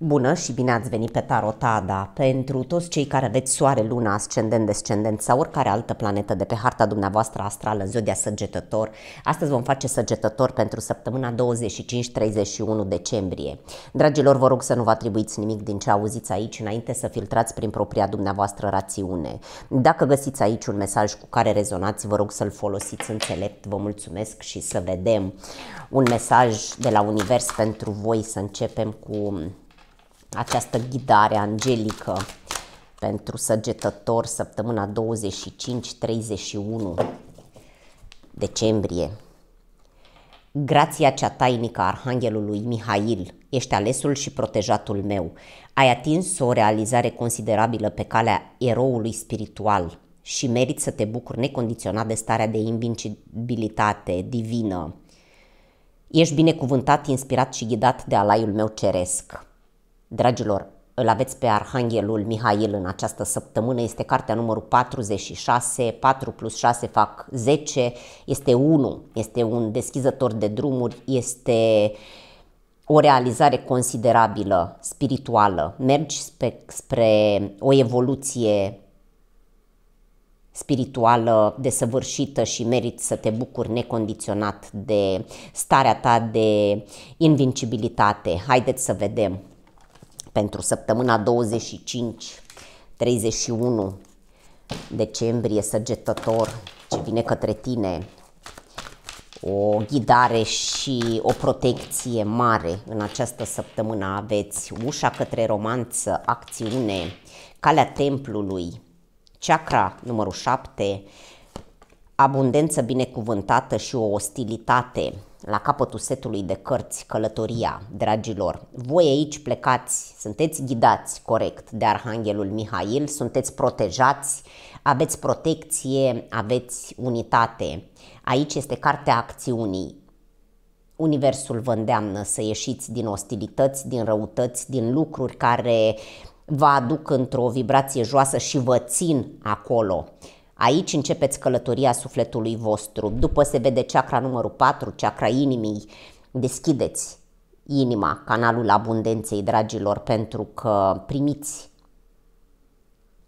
Bună și bine ați venit pe Tarotada! Pentru toți cei care aveți soare, luna, ascendent, descendent sau oricare altă planetă de pe harta dumneavoastră astrală, zodia săgetător, astăzi vom face săgetător pentru săptămâna 25-31 decembrie. Dragilor, vă rog să nu vă atribuiți nimic din ce auziți aici înainte să filtrați prin propria dumneavoastră rațiune. Dacă găsiți aici un mesaj cu care rezonați, vă rog să-l folosiți înțelept, vă mulțumesc și să vedem un mesaj de la Univers pentru voi, să începem cu această ghidare angelică pentru săgetător săptămâna 25-31 decembrie. Grația cea tainică a Arhanghelului Mihail, ești alesul și protejatul meu. Ai atins o realizare considerabilă pe calea eroului spiritual și meriți să te bucuri necondiționat de starea de invincibilitate divină. Ești binecuvântat, inspirat și ghidat de alaiul meu ceresc. Dragilor, îl aveți pe Arhanghelul Mihail în această săptămână, este cartea numărul 46, 4 plus 6 fac 10, este 1, este un deschizător de drumuri, este o realizare considerabilă, spirituală, mergi spre, spre o evoluție spirituală desăvârșită și meriți să te bucuri necondiționat de starea ta de invincibilitate. Haideți să vedem pentru săptămâna 25-31 decembrie săgetător ce vine către tine o ghidare și o protecție mare în această săptămână. Aveți ușa către romanță, acțiune, calea templului, chakra numărul 7, abundență binecuvântată și o ostilitate la capătul setului de cărți Călătoria, dragilor. Voi aici plecați, sunteți ghidați corect de Arhanghelul Mihail, sunteți protejați, aveți protecție, aveți unitate. Aici este cartea acțiunii. Universul vă îndeamnă să ieșiți din ostilități, din răutăți, din lucruri care vă aduc într-o vibrație joasă și vă țin acolo. Aici începeți călătoria sufletului vostru. După se vede chakra numărul 4, chakra inimii. Deschideți inima, canalul abundenței, dragilor, pentru că primiți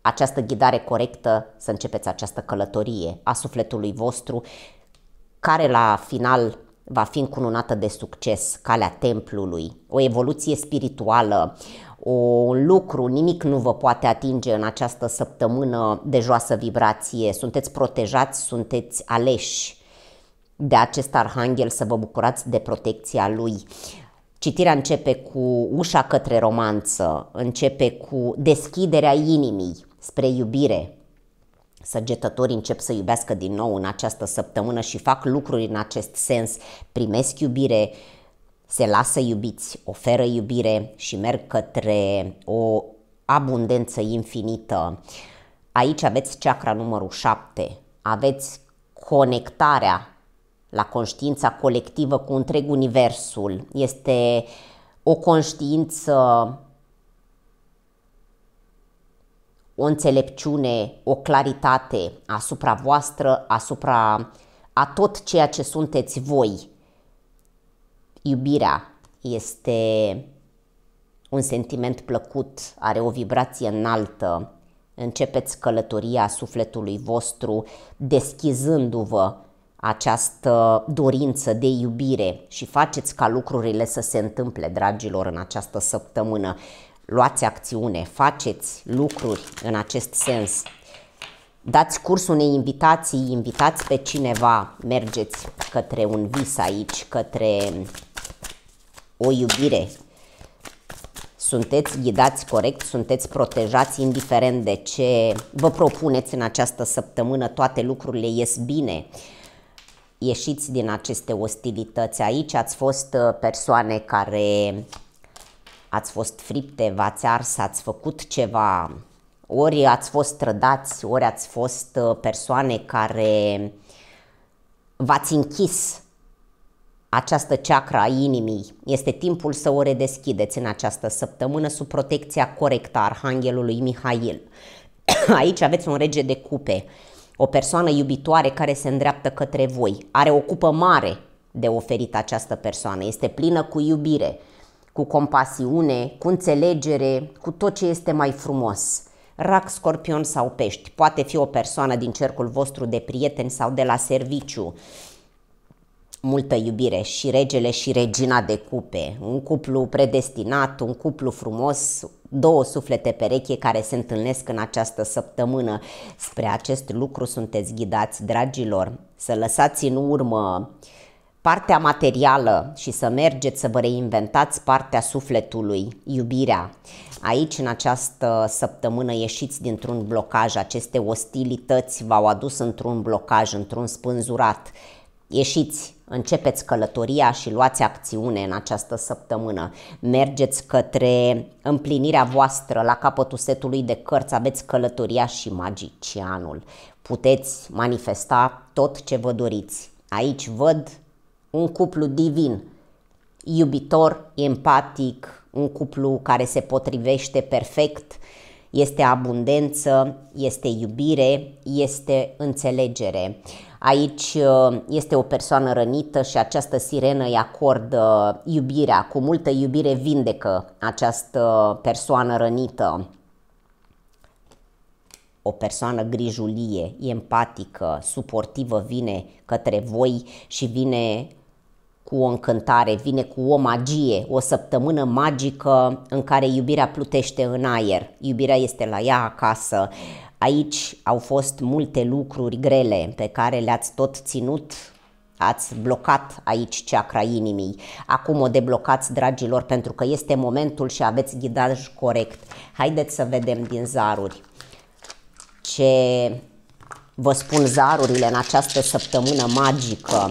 această ghidare corectă să începeți această călătorie a sufletului vostru, care la final va fi încununată de succes, calea templului, o evoluție spirituală, un lucru, nimic nu vă poate atinge în această săptămână de joasă vibrație. Sunteți protejați, sunteți aleși de acest arhanghel să vă bucurați de protecția lui. Citirea începe cu ușa către romanță, începe cu deschiderea inimii spre iubire. Săgetătorii încep să iubească din nou în această săptămână și fac lucruri în acest sens, primesc iubire, uh, se lasă iubiți, oferă iubire și merg către o abundență infinită. Aici aveți chakra numărul 7, aveți conectarea la conștiința colectivă cu întreg universul. Este o conștiință, o înțelepciune, o claritate asupra voastră, asupra a tot ceea ce sunteți voi iubirea este un sentiment plăcut, are o vibrație înaltă, începeți călătoria sufletului vostru deschizându-vă această dorință de iubire și faceți ca lucrurile să se întâmple, dragilor, în această săptămână. Luați acțiune, faceți lucruri în acest sens. Dați curs unei invitații, invitați pe cineva, mergeți către un vis aici, către o iubire. Sunteți ghidați corect, sunteți protejați indiferent de ce vă propuneți în această săptămână, toate lucrurile ies bine. Ieșiți din aceste ostilități. Aici ați fost uh, persoane care ați fost fripte, v-ați ars, ați făcut ceva, ori ați fost trădați, ori ați fost uh, persoane care v-ați închis această chakra a inimii. Este timpul să o redeschideți în această săptămână sub protecția corectă a Arhanghelului Mihail. Aici aveți un rege de cupe, o persoană iubitoare care se îndreaptă către voi. Are o cupă mare de oferit această persoană. Este plină cu iubire, cu compasiune, cu înțelegere, cu tot ce este mai frumos. Rac, scorpion sau pești. Poate fi o persoană din cercul vostru de prieteni sau de la serviciu multă iubire și regele și regina de cupe, un cuplu predestinat, un cuplu frumos, două suflete pereche care se întâlnesc în această săptămână. Spre acest lucru sunteți ghidați, dragilor, să lăsați în urmă partea materială și să mergeți să vă reinventați partea sufletului, iubirea. Aici, în această săptămână, ieșiți dintr-un blocaj, aceste ostilități v-au adus într-un blocaj, într-un spânzurat. Ieșiți, începeți călătoria și luați acțiune în această săptămână. Mergeți către împlinirea voastră la capătul setului de cărți, aveți călătoria și magicianul. Puteți manifesta tot ce vă doriți. Aici văd un cuplu divin, iubitor, empatic, un cuplu care se potrivește perfect, este abundență, este iubire, este înțelegere. Aici uh, este o persoană rănită și această sirenă îi acordă uh, iubirea, cu multă iubire vindecă această persoană rănită. O persoană grijulie, empatică, suportivă vine către voi și vine cu o încântare, vine cu o magie, o săptămână magică în care iubirea plutește în aer. Iubirea este la ea acasă, Aici au fost multe lucruri grele pe care le-ați tot ținut Ați blocat aici ceacra inimii. Acum o deblocați, dragilor, pentru că este momentul și aveți ghidaj corect. Haideți să vedem din zaruri ce vă spun zarurile în această săptămână magică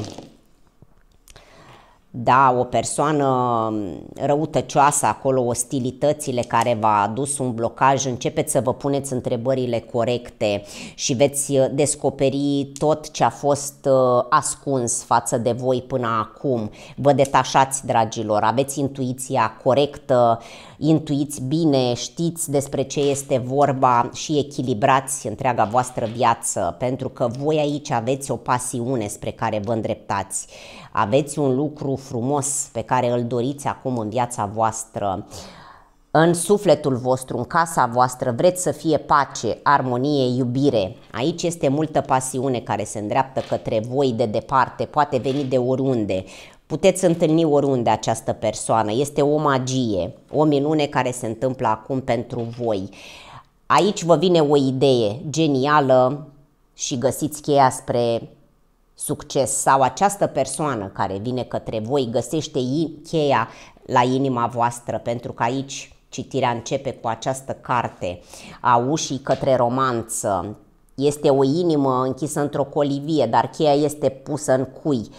da, o persoană mm, răutăcioasă acolo, ostilitățile care v-a adus un blocaj, începeți să vă puneți întrebările corecte și veți uh, descoperi tot ce a fost uh, ascuns față de voi până acum. Vă detașați, dragilor, aveți intuiția corectă, intuiți bine, știți despre ce este vorba și echilibrați întreaga voastră viață, pentru că voi aici aveți o pasiune spre care vă îndreptați. Aveți un lucru frumos pe care îl doriți acum în viața voastră, în sufletul vostru, în casa voastră, vreți să fie pace, armonie, iubire. Aici este multă pasiune care se îndreaptă către voi de departe, poate veni de oriunde. Puteți întâlni oriunde această persoană. Este o magie, o minune care se întâmplă acum pentru voi. Aici vă vine o idee genială și găsiți cheia spre succes sau această persoană care vine către voi găsește cheia la inima voastră, pentru că aici citirea începe cu această carte a ușii către romanță. Este o inimă închisă într-o colivie, dar cheia este pusă în cui.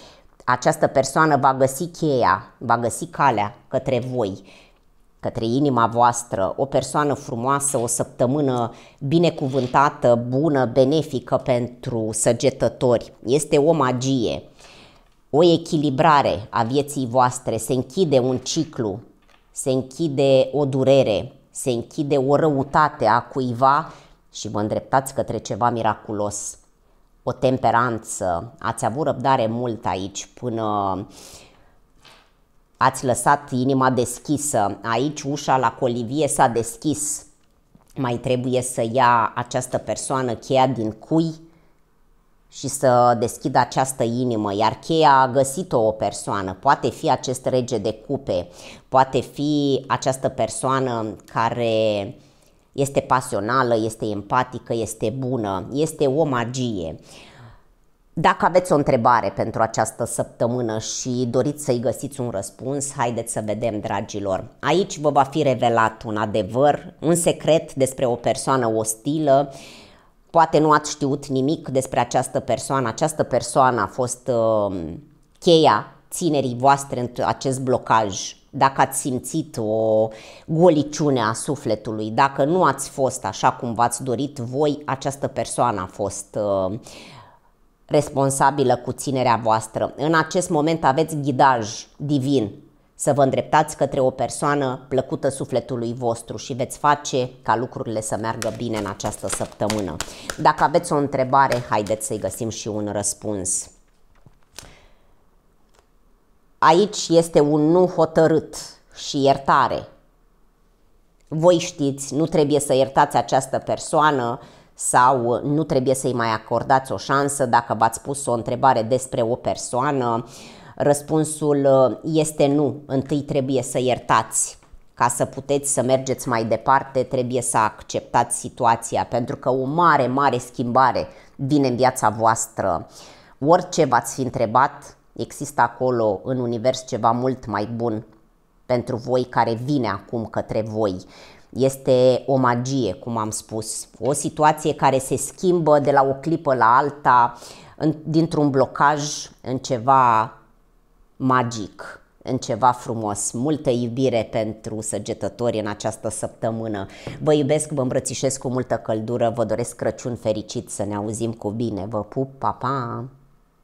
Această persoană va găsi cheia, va găsi calea către voi către inima voastră o persoană frumoasă, o săptămână binecuvântată, bună, benefică pentru săgetători. Este o magie, o echilibrare a vieții voastre. Se închide un ciclu, se închide o durere, se închide o răutate a cuiva și vă îndreptați către ceva miraculos. O temperanță, ați avut răbdare mult aici până uh, ați lăsat inima deschisă, aici ușa la colivie s-a deschis, mai trebuie să ia această persoană cheia din cui și să deschidă această inimă, iar cheia a găsit-o o persoană, poate fi acest rege de cupe, poate fi această persoană care este pasională, este empatică, este bună, este o magie. Dacă aveți o întrebare pentru această săptămână și doriți să-i găsiți un răspuns, haideți să vedem, dragilor. Aici vă va fi revelat un adevăr, un secret despre o persoană ostilă, poate nu ați știut nimic despre această persoană, această persoană a fost uh, cheia ținerii voastre în acest blocaj, dacă ați simțit o goliciune a sufletului, dacă nu ați fost așa cum v-ați dorit voi, această persoană a fost uh, responsabilă cu ținerea voastră. În acest moment aveți ghidaj divin să vă îndreptați către o persoană plăcută sufletului vostru și veți face ca lucrurile să meargă bine în această săptămână. Dacă aveți o întrebare, haideți să-i găsim și un răspuns. Aici este un nu hotărât și iertare. Voi știți, nu trebuie să iertați această persoană, sau nu trebuie să-i mai acordați o șansă dacă v-ați pus o întrebare despre o persoană. Răspunsul uh, este nu. Întâi trebuie să iertați. Ca să puteți să mergeți mai departe, trebuie să acceptați situația, pentru că o mare, mare schimbare vine în viața voastră. Orice v-ați fi întrebat, există acolo în univers ceva mult mai bun pentru voi care vine acum către voi. Este o magie, cum am spus, o situație care se schimbă de la o clipă la alta, dintr-un blocaj în ceva magic, în ceva frumos. Multă iubire pentru săgetători în această săptămână. Vă iubesc, vă îmbrățișez cu multă căldură, vă doresc Crăciun fericit, să ne auzim cu bine. Vă pup, pa, pa!